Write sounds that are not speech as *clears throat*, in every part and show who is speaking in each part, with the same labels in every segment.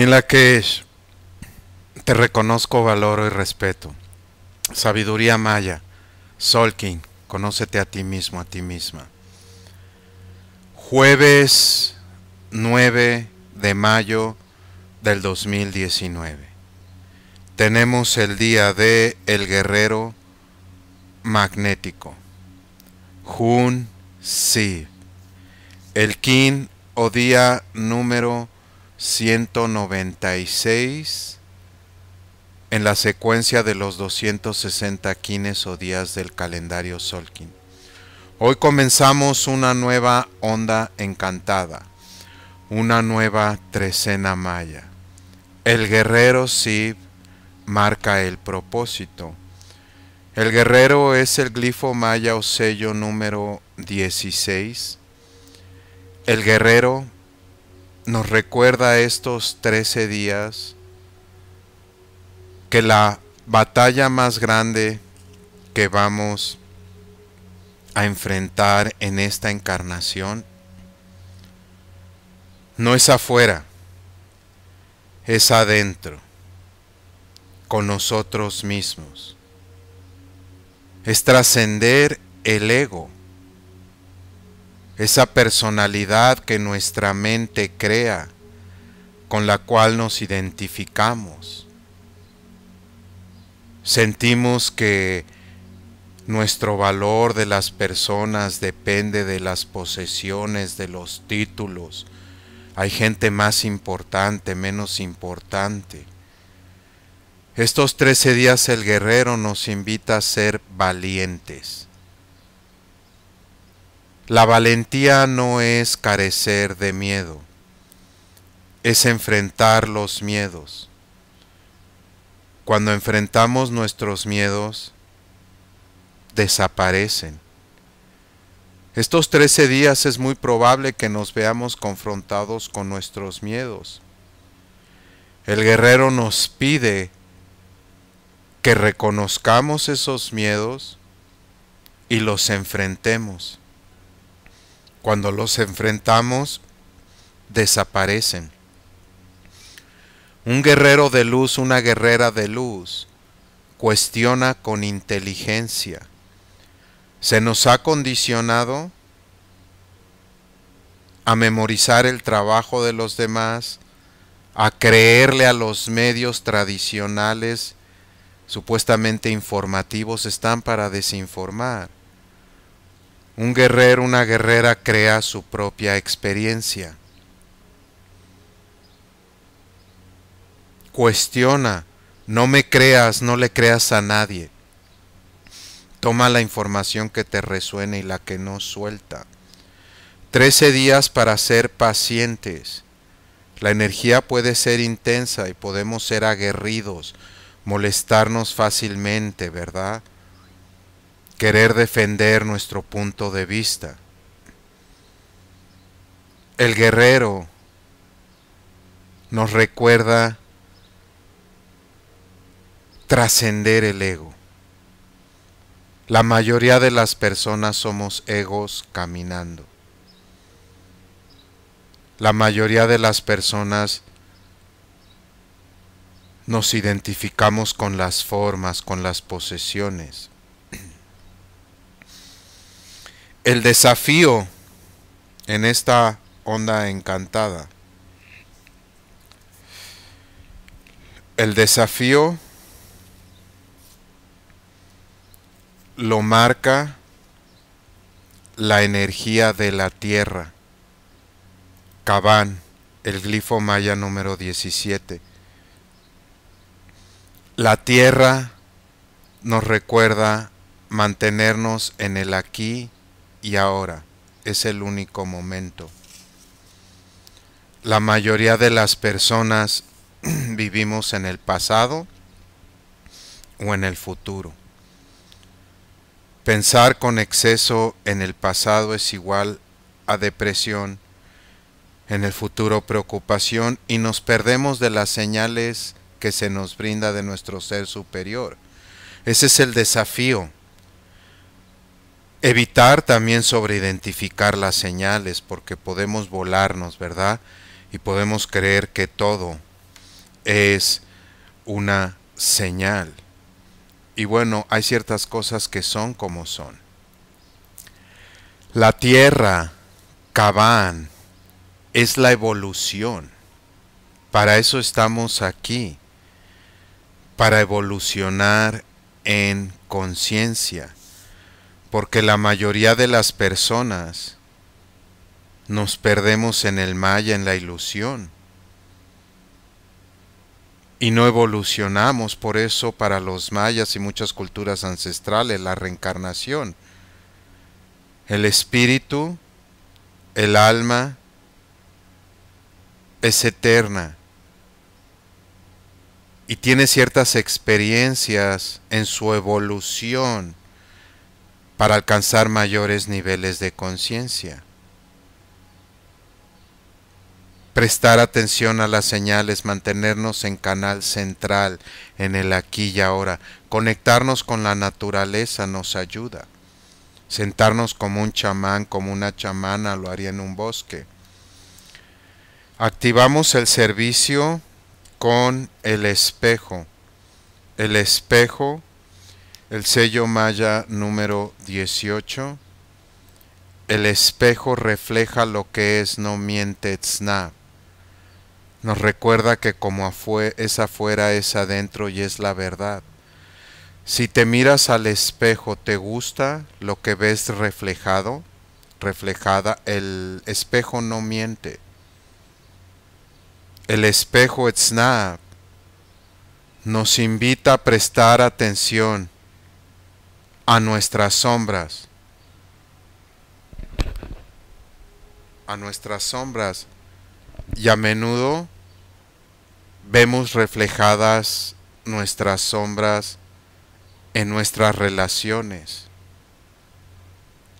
Speaker 1: en la que te reconozco, valor y respeto. Sabiduría maya, Sol King, conócete a ti mismo, a ti misma. Jueves 9 de mayo del 2019. Tenemos el día de El Guerrero Magnético. Jun si El King o día número 196 en la secuencia de los 260 quines o días del calendario Solkin. Hoy comenzamos una nueva onda encantada, una nueva trecena maya. El guerrero Sib marca el propósito. El guerrero es el glifo maya o sello número 16. El guerrero nos recuerda estos 13 días que la batalla más grande que vamos a enfrentar en esta encarnación no es afuera, es adentro, con nosotros mismos. Es trascender el ego esa personalidad que nuestra mente crea, con la cual nos identificamos. Sentimos que nuestro valor de las personas depende de las posesiones, de los títulos. Hay gente más importante, menos importante. Estos trece días el guerrero nos invita a ser valientes. La valentía no es carecer de miedo, es enfrentar los miedos. Cuando enfrentamos nuestros miedos, desaparecen. Estos 13 días es muy probable que nos veamos confrontados con nuestros miedos. El guerrero nos pide que reconozcamos esos miedos y los enfrentemos cuando los enfrentamos, desaparecen. Un guerrero de luz, una guerrera de luz, cuestiona con inteligencia. Se nos ha condicionado a memorizar el trabajo de los demás, a creerle a los medios tradicionales supuestamente informativos, están para desinformar un guerrero, una guerrera crea su propia experiencia. Cuestiona, no me creas, no le creas a nadie. Toma la información que te resuene y la que no suelta. Trece días para ser pacientes. La energía puede ser intensa y podemos ser aguerridos, molestarnos fácilmente, ¿verdad? querer defender nuestro punto de vista. El guerrero nos recuerda trascender el ego. La mayoría de las personas somos egos caminando. La mayoría de las personas nos identificamos con las formas, con las posesiones. el desafío en esta onda encantada. El desafío lo marca la energía de la tierra. Cabán, el glifo maya número 17. La tierra nos recuerda mantenernos en el aquí y ahora es el único momento. La mayoría de las personas *clears throat* vivimos en el pasado o en el futuro. Pensar con exceso en el pasado es igual a depresión, en el futuro preocupación y nos perdemos de las señales que se nos brinda de nuestro ser superior. Ese es el desafío Evitar también sobreidentificar las señales, porque podemos volarnos, ¿verdad? Y podemos creer que todo es una señal. Y bueno, hay ciertas cosas que son como son. La tierra, Cabán, es la evolución. Para eso estamos aquí, para evolucionar en conciencia porque la mayoría de las personas nos perdemos en el maya, en la ilusión, y no evolucionamos, por eso para los mayas y muchas culturas ancestrales, la reencarnación, el espíritu, el alma, es eterna y tiene ciertas experiencias en su evolución para alcanzar mayores niveles de conciencia. Prestar atención a las señales, mantenernos en canal central, en el aquí y ahora, conectarnos con la naturaleza nos ayuda. Sentarnos como un chamán, como una chamana lo haría en un bosque. Activamos el servicio con el espejo. El espejo el sello maya número 18. El espejo refleja lo que es, no miente snap. Nos recuerda que como es afuera es adentro y es la verdad. Si te miras al espejo, ¿te gusta lo que ves reflejado? Reflejada, el espejo no miente. El espejo snap nos invita a prestar atención a nuestras sombras. A nuestras sombras. Y a menudo vemos reflejadas nuestras sombras en nuestras relaciones.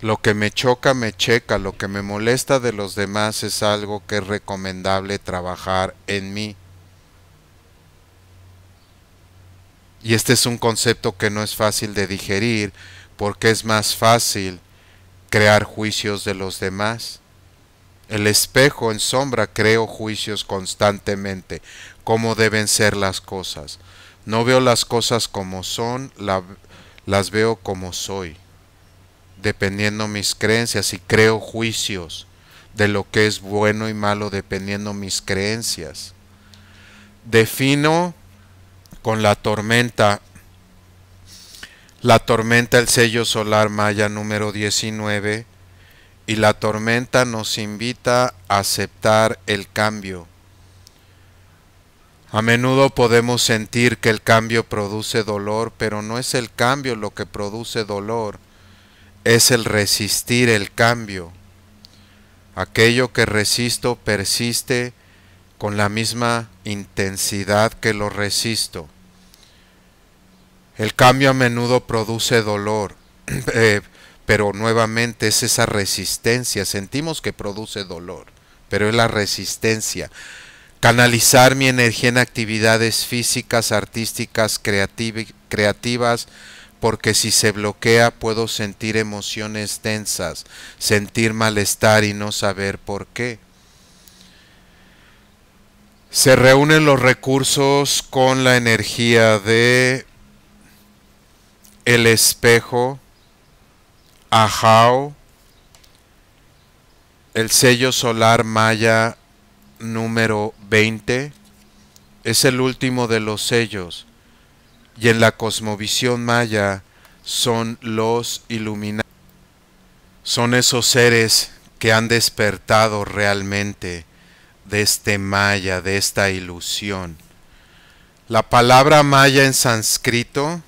Speaker 1: Lo que me choca me checa, lo que me molesta de los demás es algo que es recomendable trabajar en mí. Y este es un concepto que no es fácil de digerir porque es más fácil crear juicios de los demás. El espejo en sombra creo juicios constantemente, cómo deben ser las cosas. No veo las cosas como son, las veo como soy, dependiendo mis creencias y creo juicios de lo que es bueno y malo dependiendo mis creencias. Defino con la tormenta, la tormenta el sello solar maya número 19 y la tormenta nos invita a aceptar el cambio. A menudo podemos sentir que el cambio produce dolor, pero no es el cambio lo que produce dolor, es el resistir el cambio. Aquello que resisto persiste con la misma intensidad que lo resisto. El cambio a menudo produce dolor, *clears throat* eh, pero nuevamente es esa resistencia. Sentimos que produce dolor, pero es la resistencia. Canalizar mi energía en actividades físicas, artísticas, creativas, porque si se bloquea puedo sentir emociones tensas, sentir malestar y no saber por qué se reúnen los recursos con la energía de el espejo, Ajao, el sello solar maya número 20, es el último de los sellos y en la cosmovisión maya son los iluminados, son esos seres que han despertado realmente de este maya, de esta ilusión. La palabra maya en sánscrito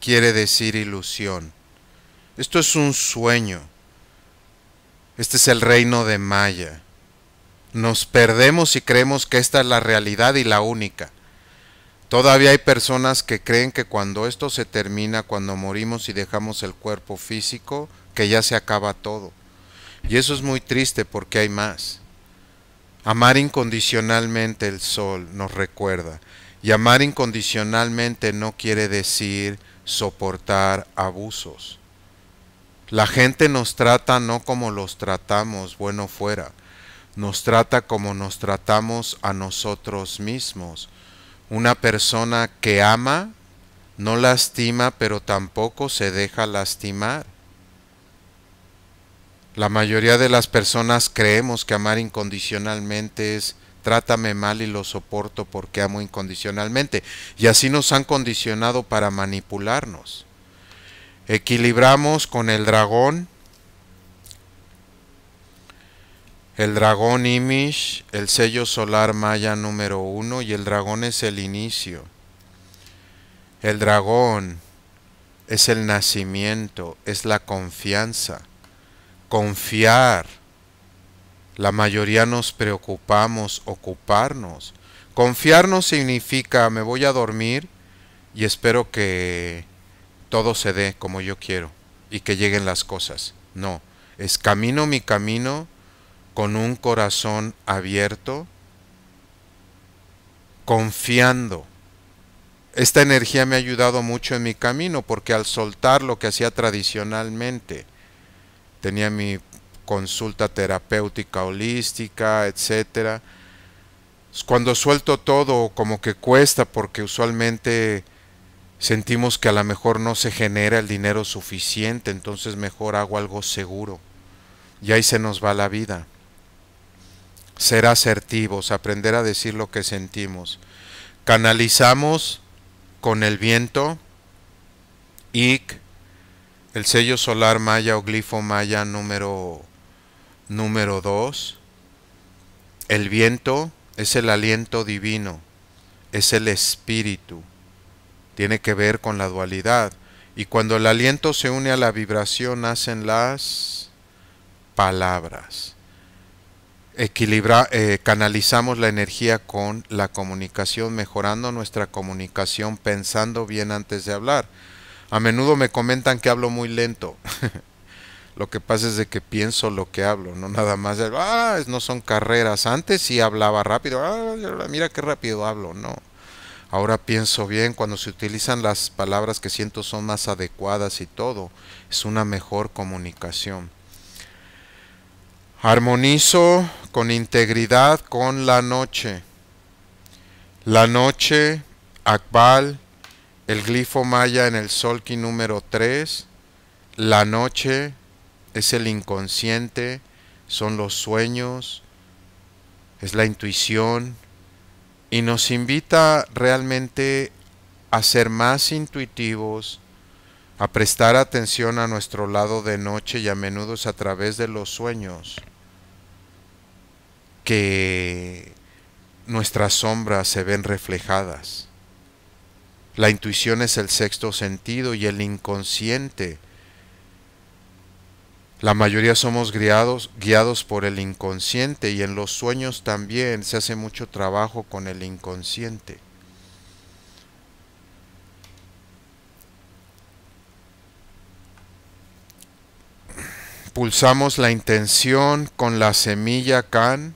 Speaker 1: quiere decir ilusión. Esto es un sueño. Este es el reino de Maya. Nos perdemos y creemos que esta es la realidad y la única. Todavía hay personas que creen que cuando esto se termina, cuando morimos y dejamos el cuerpo físico, que ya se acaba todo. Y eso es muy triste porque hay más. Amar incondicionalmente el sol nos recuerda. Y amar incondicionalmente no quiere decir soportar abusos. La gente nos trata no como los tratamos, bueno fuera, nos trata como nos tratamos a nosotros mismos. Una persona que ama no lastima, pero tampoco se deja lastimar. La mayoría de las personas creemos que amar incondicionalmente es trátame mal y lo soporto porque amo incondicionalmente. Y así nos han condicionado para manipularnos. Equilibramos con el dragón, el dragón Imish, el sello solar maya número uno, y el dragón es el inicio. El dragón es el nacimiento, es la confianza confiar. La mayoría nos preocupamos, ocuparnos. confiar no significa me voy a dormir y espero que todo se dé como yo quiero y que lleguen las cosas. No, es camino mi camino con un corazón abierto, confiando. Esta energía me ha ayudado mucho en mi camino porque al soltar lo que hacía tradicionalmente, tenía mi consulta terapéutica holística, etcétera. Pues, cuando suelto todo, como que cuesta, porque usualmente sentimos que a lo mejor no se genera el dinero suficiente, entonces mejor hago algo seguro. Y ahí se nos va la vida. Ser asertivos, aprender a decir lo que sentimos. Canalizamos con el viento, y el sello solar maya o glifo maya número número 2 el viento es el aliento divino es el espíritu tiene que ver con la dualidad y cuando el aliento se une a la vibración hacen las palabras eh, canalizamos la energía con la comunicación mejorando nuestra comunicación pensando bien antes de hablar a menudo me comentan que hablo muy lento. *laughs* lo que pasa es de que pienso lo que hablo, no nada más. De, ah, no son carreras. Antes sí hablaba rápido. Ah, mira qué rápido hablo. No. Ahora pienso bien, cuando se utilizan las palabras que siento son más adecuadas y todo, es una mejor comunicación. Armonizo con integridad con la noche. La noche, Akbal, el glifo maya en el Solki número 3, la noche es el inconsciente, son los sueños, es la intuición y nos invita realmente a ser más intuitivos, a prestar atención a nuestro lado de noche y a menudo es a través de los sueños que nuestras sombras se ven reflejadas. La intuición es el sexto sentido y el inconsciente. La mayoría somos guiados, guiados por el inconsciente y en los sueños también se hace mucho trabajo con el inconsciente. Pulsamos la intención con la semilla Can,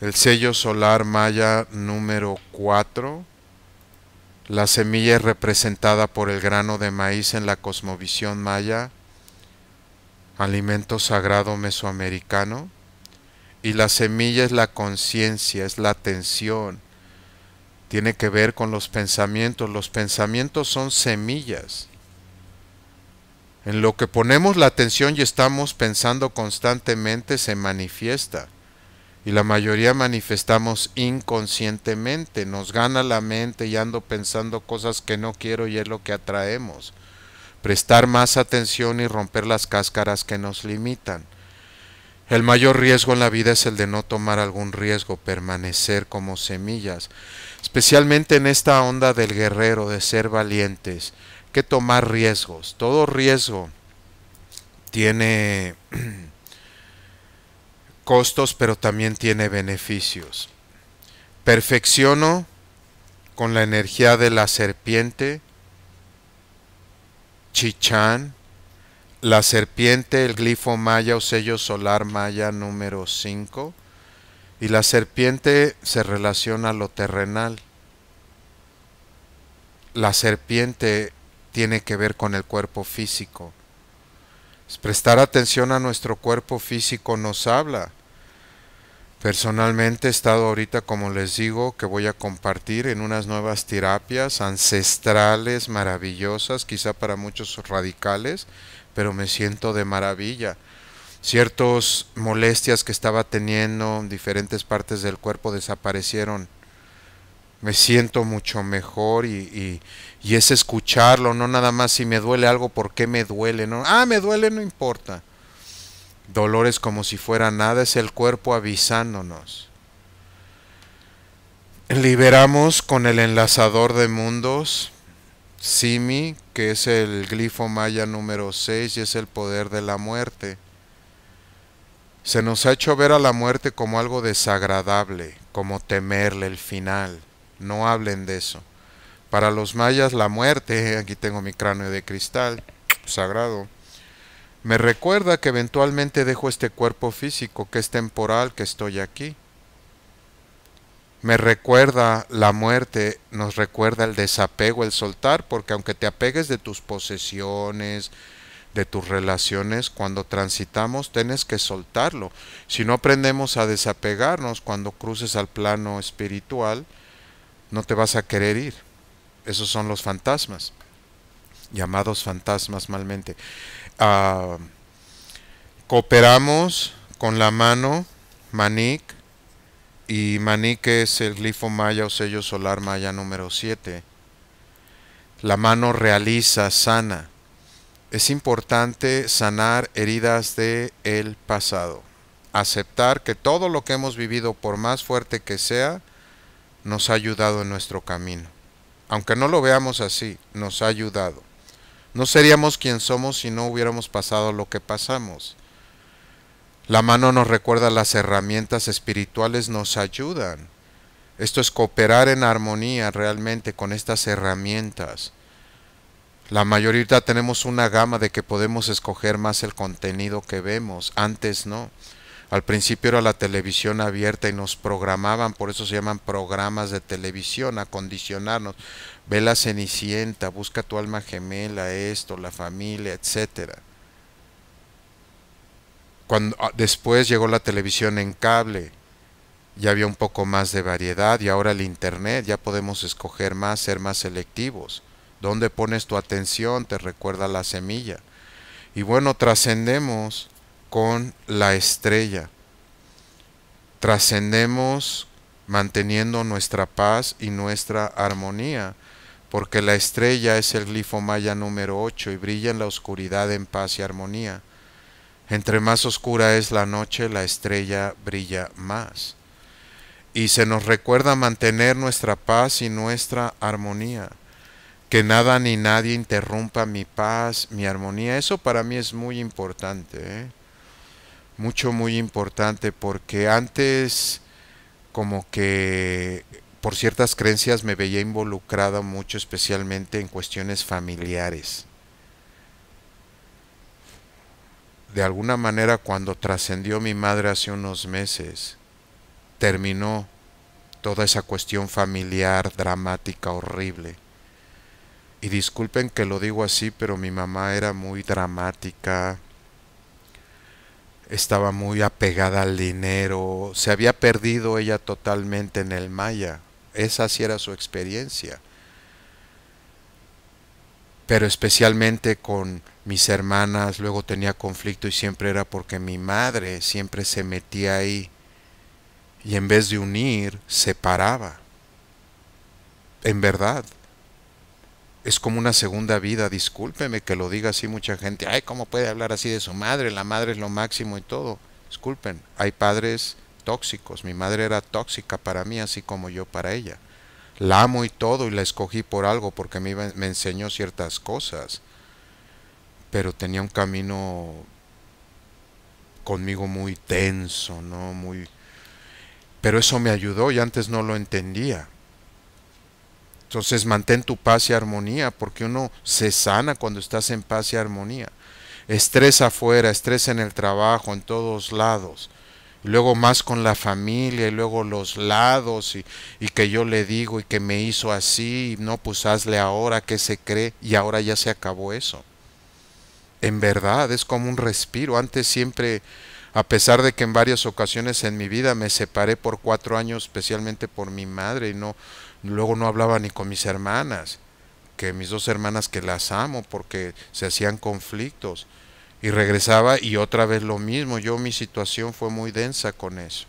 Speaker 1: el sello solar Maya número 4 la semilla es representada por el grano de maíz en la cosmovisión maya, alimento sagrado mesoamericano, y la semilla es la conciencia, es la atención, tiene que ver con los pensamientos, los pensamientos son semillas. En lo que ponemos la atención y estamos pensando constantemente se manifiesta y la mayoría manifestamos inconscientemente, nos gana la mente y ando pensando cosas que no quiero y es lo que atraemos. Prestar más atención y romper las cáscaras que nos limitan. El mayor riesgo en la vida es el de no tomar algún riesgo, permanecer como semillas, especialmente en esta onda del guerrero, de ser valientes, que tomar riesgos. Todo riesgo tiene *clears throat* costos, pero también tiene beneficios. Perfecciono con la energía de la serpiente, Chichán, la serpiente, el glifo maya o sello solar maya número 5. Y la serpiente se relaciona a lo terrenal. La serpiente tiene que ver con el cuerpo físico. Prestar atención a nuestro cuerpo físico nos habla. Personalmente he estado ahorita, como les digo, que voy a compartir en unas nuevas terapias ancestrales, maravillosas, quizá para muchos radicales, pero me siento de maravilla. Ciertas molestias que estaba teniendo en diferentes partes del cuerpo desaparecieron me siento mucho mejor y, y, es escucharlo, no nada más si me duele algo, ¿por qué me duele? No, ah, me duele, no importa. Dolores como si fuera nada, es el cuerpo avisándonos. Liberamos con el enlazador de mundos, Simi, que es el glifo maya número 6 y es el poder de la muerte. Se nos ha hecho ver a la muerte como algo desagradable, como temerle el final no hablen de eso. Para los mayas la muerte, *laughs* aquí tengo mi cráneo de cristal, sagrado, me recuerda que eventualmente dejo este cuerpo físico, que es temporal, que estoy aquí. Me recuerda la muerte, nos recuerda el desapego, el soltar, porque aunque te apegues de tus posesiones, de tus relaciones, cuando transitamos tienes que soltarlo. Si no aprendemos a desapegarnos cuando cruces al plano espiritual, no te vas a querer ir. Esos son los fantasmas, llamados fantasmas malmente. Ah, cooperamos con la mano, Manik, y Manik es el glifo maya o sello solar maya número 7. La mano realiza, sana. Es importante sanar heridas del el pasado. Aceptar que todo lo que hemos vivido, por más fuerte que sea, nos ha ayudado en nuestro camino. Aunque no lo veamos así, nos ha ayudado. No seríamos quien somos si no hubiéramos pasado lo que pasamos. La mano nos recuerda las herramientas espirituales, nos ayudan. Esto es cooperar en armonía realmente con estas herramientas. La mayoría tenemos una gama de que podemos escoger más el contenido que vemos, antes no. Al principio era la televisión abierta y nos programaban, por eso se llaman programas de televisión, acondicionarnos. Ve la cenicienta, busca tu alma gemela, esto, la familia, etcétera. Cuando, ah, después llegó la televisión en cable, ya había un poco más de variedad y ahora el internet, ya podemos escoger más, ser más selectivos. ¿Dónde pones tu atención? Te recuerda la semilla. Y bueno, trascendemos con la estrella. Trascendemos manteniendo nuestra paz y nuestra armonía, porque la estrella es el glifo maya número 8 y brilla en la oscuridad en paz y armonía. Entre más oscura es la noche, la estrella brilla más. Y se nos recuerda mantener nuestra paz y nuestra armonía. Que nada ni nadie interrumpa mi paz, mi armonía. Eso para mí es muy importante. ¿eh? mucho, muy importante, porque antes como que por ciertas creencias me veía involucrada mucho, especialmente en cuestiones familiares. De alguna manera, cuando trascendió mi madre hace unos meses, terminó toda esa cuestión familiar dramática, horrible. Y disculpen que lo digo así, pero mi mamá era muy dramática, estaba muy apegada al dinero, se había perdido ella totalmente en el Maya. Esa sí era su experiencia. Pero especialmente con mis hermanas, luego tenía conflicto y siempre era porque mi madre siempre se metía ahí y en vez de unir, separaba. En verdad, es como una segunda vida, discúlpeme que lo diga así mucha gente, ay, ¿cómo puede hablar así de su madre? La madre es lo máximo y todo. Disculpen, hay padres tóxicos, mi madre era tóxica para mí así como yo para ella. La amo y todo y la escogí por algo porque me, me enseñó ciertas cosas, pero tenía un camino conmigo muy tenso, ¿no? Muy... Pero eso me ayudó y antes no lo entendía entonces mantén tu paz y armonía, porque uno se sana cuando estás en paz y armonía. Estrés afuera, estrés en el trabajo, en todos lados. luego más con la familia y luego los lados y, y, que yo le digo y que me hizo así, y no, pues hazle ahora que se cree y ahora ya se acabó eso. En verdad es como un respiro. Antes siempre a pesar de que en varias ocasiones en mi vida me separé por cuatro años, especialmente por mi madre, y no, luego no hablaba ni con mis hermanas, que mis dos hermanas que las amo porque se hacían conflictos. Y regresaba y otra vez lo mismo. Yo mi situación fue muy densa con eso.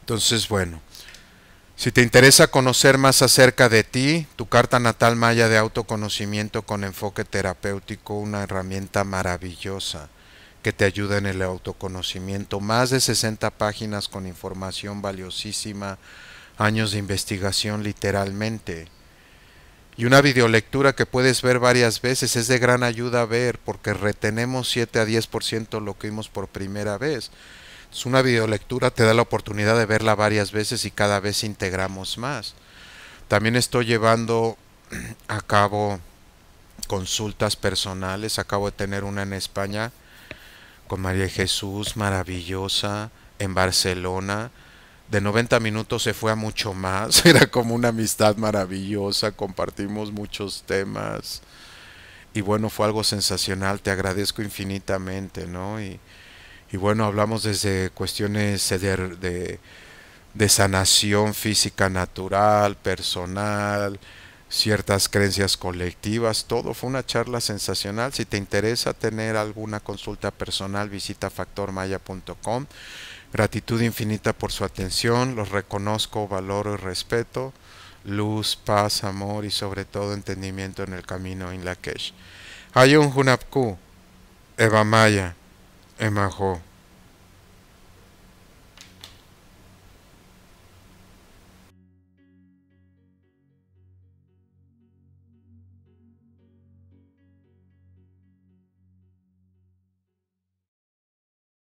Speaker 1: Entonces, bueno, si te interesa conocer más acerca de ti, tu carta natal maya de autoconocimiento con enfoque terapéutico, una herramienta maravillosa que te ayuda en el autoconocimiento. Más de 60 páginas con información valiosísima, años de investigación literalmente. Y una videolectura que puedes ver varias veces es de gran ayuda a ver porque retenemos 7 a 10% lo que vimos por primera vez. ...es una videolectura te da la oportunidad de verla varias veces y cada vez integramos más. También estoy llevando *clears throat* a cabo consultas personales. Acabo de tener una en España con María Jesús, maravillosa, en Barcelona. De 90 minutos se fue a mucho más. *laughs* Era como una amistad maravillosa. Compartimos muchos temas. Y bueno, fue algo sensacional. Te agradezco infinitamente, ¿no? Y, bueno, hablamos desde cuestiones de, de sanación física natural, personal, ciertas creencias colectivas, todo fue una charla sensacional. Si te interesa tener alguna consulta personal, visita factormaya.com. Gratitud infinita por su atención, los reconozco, valoro y respeto. Luz, paz, amor y sobre todo entendimiento en el camino en la Kesh. Hayun Hunapku, Eva Maya, Emajo.